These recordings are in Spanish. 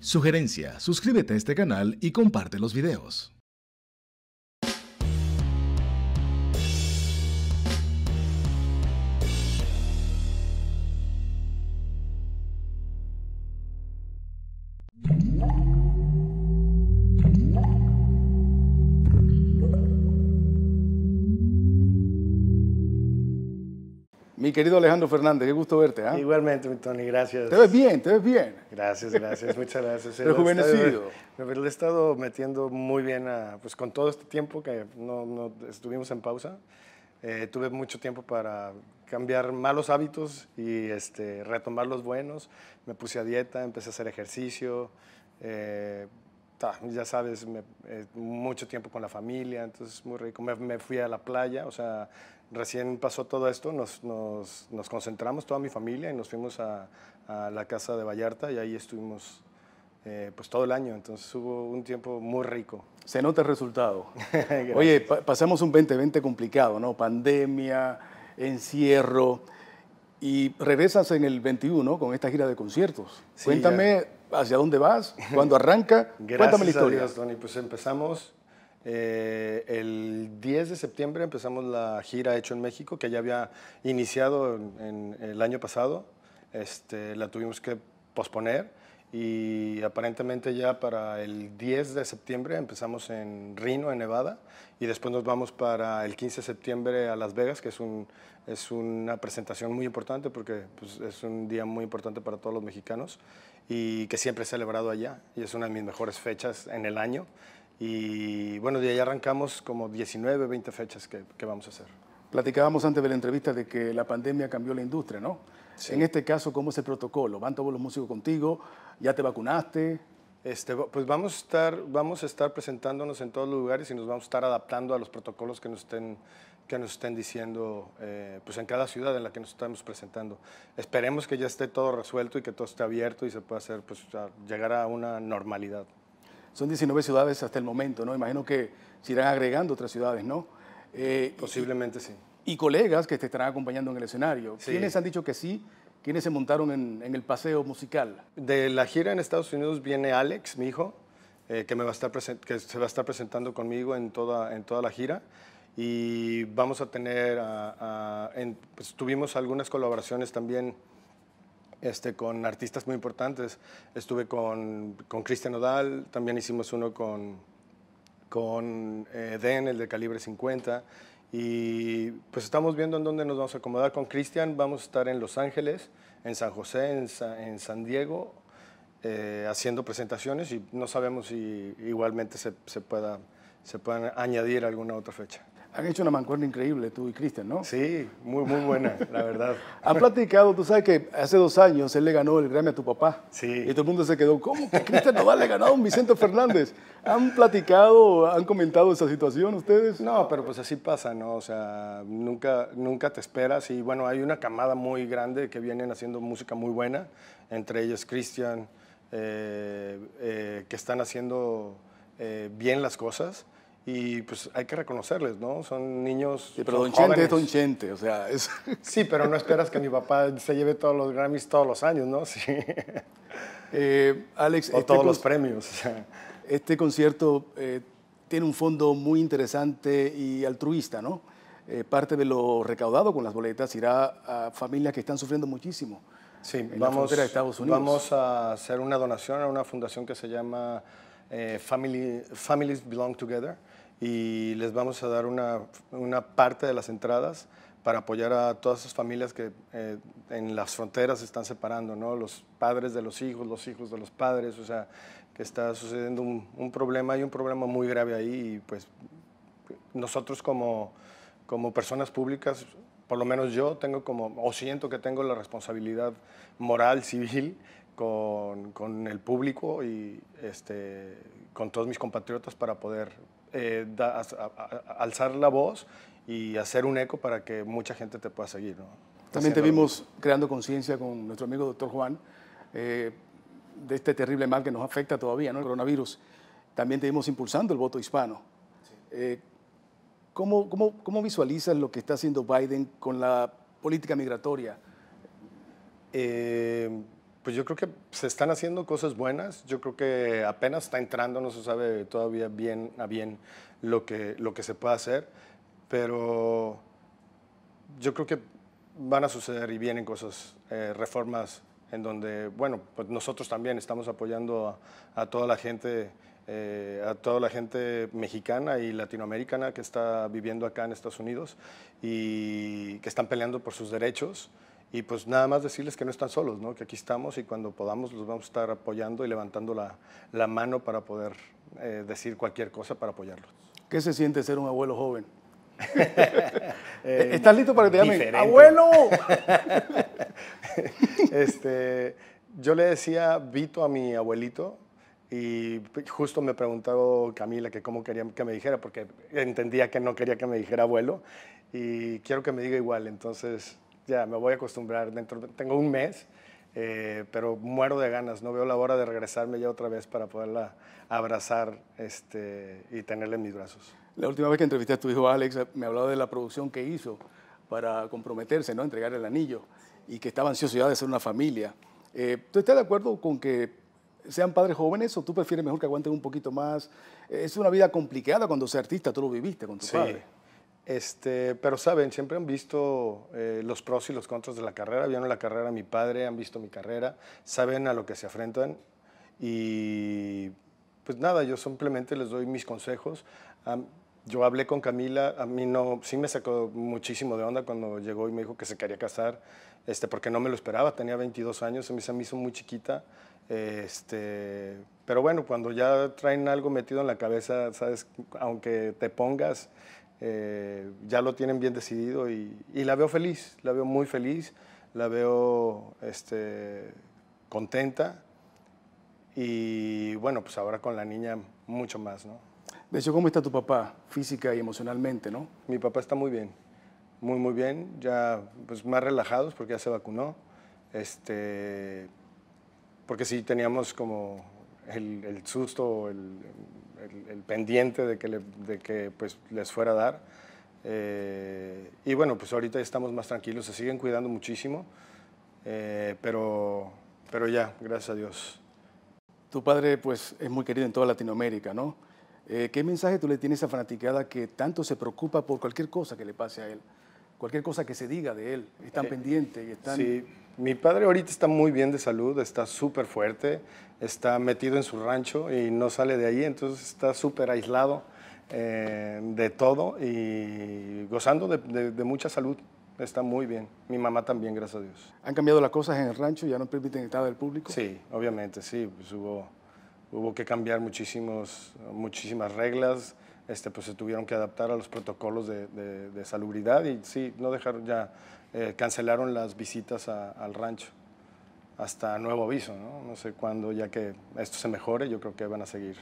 Sugerencia, suscríbete a este canal y comparte los videos. querido Alejandro Fernández, qué gusto verte. ¿ah? Igualmente, Tony, gracias. Te ves bien, te ves bien. Gracias, gracias, muchas gracias. Rejuvenecido. Me he estado metiendo muy bien pues, con todo este tiempo que no, estuvimos en pausa. Eh, tuve mucho tiempo para cambiar malos hábitos y este, retomar los buenos. Me puse a dieta, empecé a hacer ejercicio. Eh, ya sabes, eh, mucho tiempo con la familia, entonces muy rico. Me, fui a la playa, o sea, recién pasó todo esto, nos, nos, concentramos toda mi familia y nos fuimos a, la casa de Vallarta y ahí estuvimos eh, pues todo el año, entonces hubo un tiempo muy rico. Se nota el resultado. Oye, pasamos un 2020 complicado, ¿no? Pandemia, encierro, y regresas en el 21 con esta gira de conciertos. Cuéntame hacia dónde vas, cuándo arranca. Cuéntame la historia. Gracias, Tony. Pues empezamos eh, el 10 de septiembre, empezamos la gira Hecho en México, que ya había iniciado el año pasado. Este, la tuvimos que posponer y aparentemente ya para el 10 de septiembre empezamos en Reno, en Nevada, y después nos vamos para el 15 de septiembre a Las Vegas, que es, un, es una presentación muy importante porque pues, es un día muy importante para todos los mexicanos y que siempre he celebrado allá, y es una de mis mejores fechas en el año. Y bueno, de ahí arrancamos como 19, 20 fechas que, que vamos a hacer. Platicábamos antes de la entrevista de que la pandemia cambió la industria, ¿no? En este caso, ¿cómo es el protocolo? ¿Van todos los músicos contigo? ¿Ya te vacunaste? Este, pues vamos a, estar, vamos a estar presentándonos en todos los lugares y nos vamos a estar adaptando a los protocolos que nos estén, que nos estén diciendo eh, pues en cada ciudad en la que nos estamos presentando. Esperemos que ya esté todo resuelto y que todo esté abierto y se pueda hacer, pues, llegar a una normalidad. Son 19 ciudades hasta el momento, ¿no? Imagino que se irán agregando otras ciudades, ¿no? Eh, Posiblemente sí. Y colegas que te estarán acompañando en el escenario. Sí. ¿Quiénes han dicho que sí ¿Quiénes se montaron en, el paseo musical? De la gira en Estados Unidos viene Alex, mi hijo, eh, que, me va a estar que se va a estar presentando conmigo en toda, en toda la gira. Y vamos a tener, pues, tuvimos algunas colaboraciones también este, con artistas muy importantes. Estuve con, con Cristian Odal, también hicimos uno con, con eh, Den, el de calibre 50 y pues estamos viendo en dónde nos vamos a acomodar. Con Cristian vamos a estar en Los Ángeles, en San José, en, San Diego, eh, haciendo presentaciones y no sabemos si igualmente se, se, pueda, se puedan añadir alguna otra fecha. Han hecho una mancuerna increíble tú y Cristian, ¿no? Sí, muy, muy buena, la verdad. Han platicado, tú sabes que hace dos años él le ganó el Grammy a tu papá. Sí. Y todo el mundo se quedó, ¿cómo que Cristian Noval le ganado a un Vicente Fernández? ¿Han platicado, han comentado esa situación ustedes? No, pero pues así pasa, ¿no? O sea, nunca, nunca te esperas. Y bueno, hay una camada muy grande que vienen haciendo música muy buena, entre ellos Cristian, eh, eh, que están haciendo eh, bien las cosas y pues hay que reconocerles, ¿no? Son niños. Sí, pero Don Chente Don Chente, o sea. Sí, pero no esperas que mi papá se lleve todos los Grammys todos los años, ¿no? Sí. Eh, Alex. O este todos los premios. Este concierto eh, tiene un fondo muy interesante y altruista, ¿no? Eh, parte de lo recaudado con las boletas irá a familias que están sufriendo muchísimo. Sí, vamos, ir a Estados Unidos. vamos a hacer una donación a una fundación que se llama eh, families Belong Together y les vamos a dar una, una, parte de las entradas para apoyar a todas esas familias que eh, en las fronteras se están separando, ¿no? los padres de los hijos, los hijos de los padres, o sea, que está sucediendo un, problema, hay un problema muy grave ahí y pues nosotros como, como personas públicas por lo menos yo tengo como, o siento que tengo la responsabilidad moral, civil, con, el público y este, con todos mis compatriotas para poder eh, alzar la voz y hacer un eco para que mucha gente te pueda seguir. ¿no? También te vimos creando conciencia con nuestro amigo doctor Juan eh, de este terrible mal que nos afecta todavía, ¿no? el coronavirus. También te vimos impulsando el voto hispano. Eh, ¿cómo, cómo, cómo visualizas lo que está haciendo Biden con la política migratoria? Eh, pues yo creo que se están haciendo cosas buenas, yo creo que apenas está entrando, no se sabe todavía bien a bien lo que, lo que se puede hacer, pero yo creo que van a suceder y vienen cosas, eh, reformas en donde, bueno, pues nosotros también estamos apoyando a, toda la gente, eh, a toda la gente mexicana y latinoamericana que está viviendo acá en Estados Unidos y que están peleando por sus derechos y pues nada más decirles que no están solos, ¿no? que aquí estamos y cuando podamos los vamos a estar apoyando y levantando la, mano para poder eh, decir cualquier cosa para apoyarlos. ¿Qué se siente ser un abuelo joven? eh, ¿Estás listo para que te llamen? ¡Abuelo! Este, yo le decía Vito a mi abuelito y justo me preguntó Camila que cómo quería que me dijera, porque entendía que no quería que me dijera abuelo y quiero que me diga igual, entonces ya me voy a acostumbrar. Dentro, tengo un mes, eh, pero muero de ganas. No veo la hora de regresarme ya otra vez para poderla abrazar este, y tenerla en mis brazos. La última vez que entrevisté a tu hijo Alex, eh, me hablaba de la producción que hizo para comprometerse, ¿no? entregar el anillo, y que estaba ansioso ya de ser una familia. Eh, ¿Tú estás de acuerdo con que sean padres jóvenes o tú prefieres mejor que aguanten un poquito más? Es una vida complicada cuando soy artista, tú lo viviste con tu padre. Este, pero saben, siempre han visto eh, los pros y los contras de la carrera, vieron la carrera mi padre, han visto mi carrera, saben a lo que se afrentan y pues nada, yo simplemente les doy mis consejos. Yo hablé con Camila, a mí no, sí me sacó muchísimo de onda cuando llegó y me dijo que se quería casar, este, porque no me lo esperaba, tenía 22 años, se me, hizo muy chiquita. Este, pero bueno, cuando ya traen algo metido en la cabeza, sabes, aunque te pongas, eh, ya lo tienen bien decidido y, y, la veo feliz, la veo muy feliz, la veo este, contenta y bueno, pues ahora con la niña mucho más, ¿no? De ¿cómo está tu papá física y emocionalmente, no? Mi papá está muy bien, muy, muy bien, ya pues, más relajados porque ya se vacunó. Este, porque sí teníamos como el, susto, el, pendiente de que, pues, les fuera a dar. Eh, y bueno, pues ahorita estamos más tranquilos, se siguen cuidando muchísimo, eh, pero, pero ya, gracias a Dios. Tu padre pues es muy querido en toda Latinoamérica, ¿no? Eh, ¿Qué mensaje tú le tienes a Fanaticada que tanto se preocupa por cualquier cosa que le pase a él? Cualquier cosa que se diga de él. Están eh, pendiente y Están... Sí, mi padre ahorita está muy bien de salud, está súper fuerte, está metido en su rancho y no sale de ahí, entonces está súper aislado eh, de todo y gozando de, mucha salud. Está muy bien. Mi mamá también, gracias a Dios. ¿Han cambiado las cosas en el rancho? ¿Ya no permiten entrar del público? Sí, obviamente, sí. Pues hubo hubo que cambiar muchísimos, muchísimas reglas, este, pues se tuvieron que adaptar a los protocolos de, salubridad y sí, no dejaron ya, eh, cancelaron las visitas al rancho hasta nuevo aviso, ¿no? No sé cuándo, ya que esto se mejore, yo creo que van a seguir,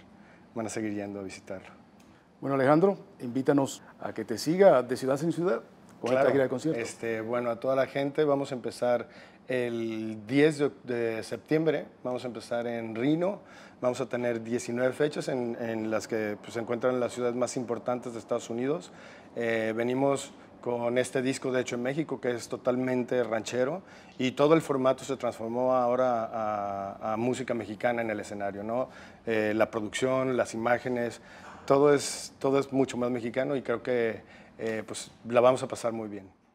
van a seguir yendo a visitarlo. Bueno, Alejandro, invítanos a que te siga de ciudad en ciudad. Con esta gira de concierto. Este, bueno, a toda la gente vamos a empezar el 10 de, septiembre vamos a empezar en Rino, vamos a tener 19 fechas en, las que pues, se encuentran las ciudades más importantes de Estados Unidos. Eh, venimos con este disco de hecho en México que es totalmente ranchero y todo el formato se transformó ahora a, música mexicana en el escenario, ¿no? Eh, la producción, las imágenes, todo es, todo es mucho más mexicano y creo que eh, pues, la vamos a pasar muy bien.